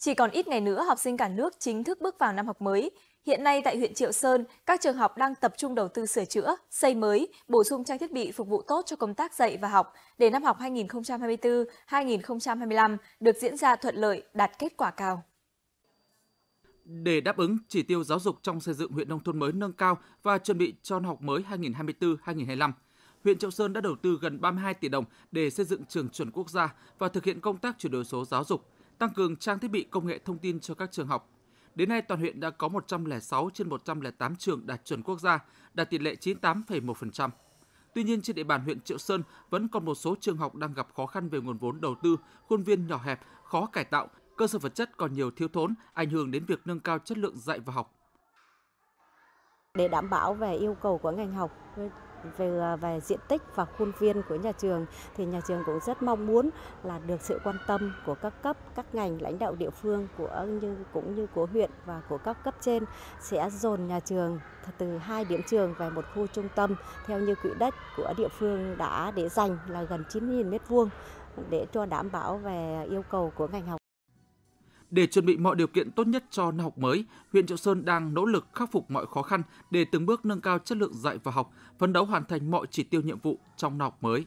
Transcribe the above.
Chỉ còn ít ngày nữa, học sinh cả nước chính thức bước vào năm học mới. Hiện nay tại huyện Triệu Sơn, các trường học đang tập trung đầu tư sửa chữa, xây mới, bổ sung trang thiết bị phục vụ tốt cho công tác dạy và học để năm học 2024-2025 được diễn ra thuận lợi, đạt kết quả cao. Để đáp ứng chỉ tiêu giáo dục trong xây dựng huyện nông thôn mới nâng cao và chuẩn bị cho năm học mới 2024-2025, huyện Triệu Sơn đã đầu tư gần 32 tỷ đồng để xây dựng trường chuẩn quốc gia và thực hiện công tác chuyển đổi số giáo dục – tăng cường trang thiết bị công nghệ thông tin cho các trường học. Đến nay, toàn huyện đã có 106 trên 108 trường đạt chuẩn quốc gia, đạt tỷ lệ 98,1%. Tuy nhiên, trên địa bàn huyện Triệu Sơn vẫn còn một số trường học đang gặp khó khăn về nguồn vốn đầu tư, khuôn viên nhỏ hẹp, khó cải tạo, cơ sở vật chất còn nhiều thiếu thốn, ảnh hưởng đến việc nâng cao chất lượng dạy và học. Để đảm bảo về yêu cầu của ngành học, về, à, về diện tích và khuôn viên của nhà trường thì nhà trường cũng rất mong muốn là được sự quan tâm của các cấp, các ngành lãnh đạo địa phương của như cũng như của huyện và của các cấp trên sẽ dồn nhà trường từ hai điểm trường về một khu trung tâm theo như quỹ đất của địa phương đã để dành là gần 9.000 m2 để cho đảm bảo về yêu cầu của ngành học để chuẩn bị mọi điều kiện tốt nhất cho năm học mới, huyện Triệu Sơn đang nỗ lực khắc phục mọi khó khăn để từng bước nâng cao chất lượng dạy và học, phấn đấu hoàn thành mọi chỉ tiêu nhiệm vụ trong năm học mới.